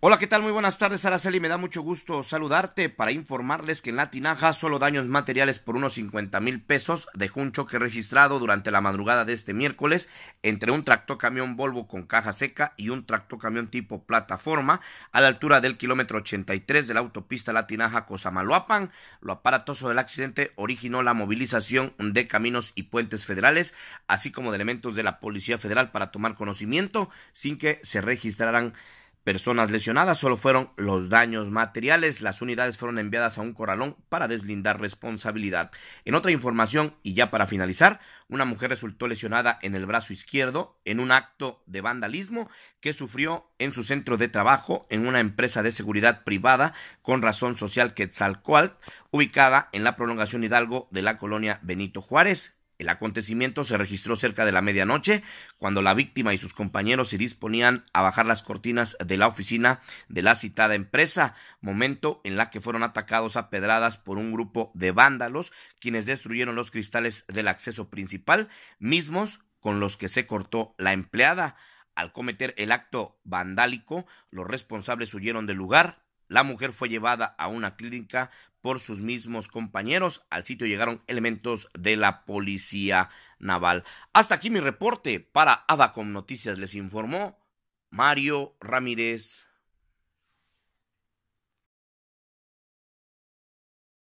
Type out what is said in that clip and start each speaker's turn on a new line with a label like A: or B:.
A: Hola, ¿qué tal? Muy buenas tardes, Araceli. Me da mucho gusto saludarte para informarles que en La Tinaja solo daños materiales por unos cincuenta mil pesos dejó un choque registrado durante la madrugada de este miércoles entre un tractocamión Volvo con caja seca y un tractocamión tipo plataforma a la altura del kilómetro 83 de la autopista La Tinaja Cosamaloapan. Lo aparatoso del accidente originó la movilización de caminos y puentes federales, así como de elementos de la Policía Federal para tomar conocimiento sin que se registraran personas lesionadas, solo fueron los daños materiales. Las unidades fueron enviadas a un corralón para deslindar responsabilidad. En otra información, y ya para finalizar, una mujer resultó lesionada en el brazo izquierdo en un acto de vandalismo que sufrió en su centro de trabajo en una empresa de seguridad privada con razón social Quetzalcoatl, ubicada en la prolongación Hidalgo de la colonia Benito Juárez. El acontecimiento se registró cerca de la medianoche, cuando la víctima y sus compañeros se disponían a bajar las cortinas de la oficina de la citada empresa, momento en la que fueron atacados a pedradas por un grupo de vándalos, quienes destruyeron los cristales del acceso principal, mismos con los que se cortó la empleada. Al cometer el acto vandálico, los responsables huyeron del lugar, la mujer fue llevada a una clínica por sus mismos compañeros. Al sitio llegaron elementos de la policía naval. Hasta aquí mi reporte para Adacom Noticias. Les informó Mario Ramírez.